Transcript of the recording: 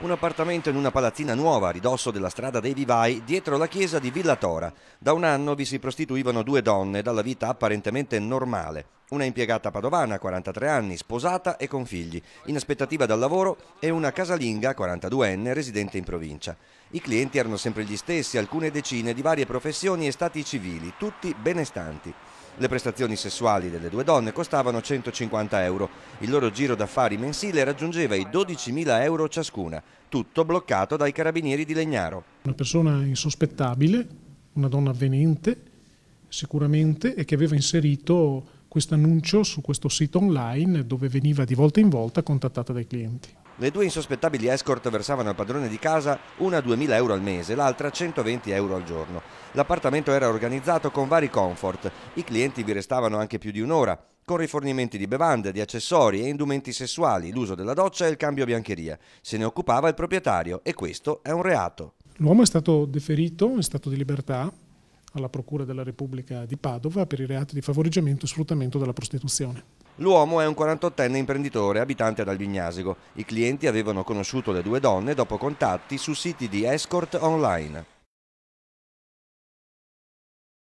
un appartamento in una palazzina nuova a ridosso della strada dei Vivai, dietro la chiesa di Villa Tora. Da un anno vi si prostituivano due donne dalla vita apparentemente normale. Una impiegata padovana, 43 anni, sposata e con figli, in aspettativa dal lavoro, e una casalinga, 42enne, residente in provincia. I clienti erano sempre gli stessi, alcune decine di varie professioni e stati civili, tutti benestanti. Le prestazioni sessuali delle due donne costavano 150 euro, il loro giro d'affari mensile raggiungeva i 12.000 euro ciascuna, tutto bloccato dai carabinieri di Legnaro. Una persona insospettabile, una donna avvenente sicuramente e che aveva inserito questo annuncio su questo sito online dove veniva di volta in volta contattata dai clienti. Le due insospettabili escort versavano al padrone di casa una 2.000 euro al mese, l'altra 120 euro al giorno. L'appartamento era organizzato con vari comfort, i clienti vi restavano anche più di un'ora, con rifornimenti di bevande, di accessori e indumenti sessuali, l'uso della doccia e il cambio biancheria. Se ne occupava il proprietario e questo è un reato. L'uomo è stato deferito in stato di libertà alla Procura della Repubblica di Padova per i reati di favoreggiamento e sfruttamento della prostituzione. L'uomo è un 48enne imprenditore abitante ad Albignasico. I clienti avevano conosciuto le due donne dopo contatti su siti di escort online.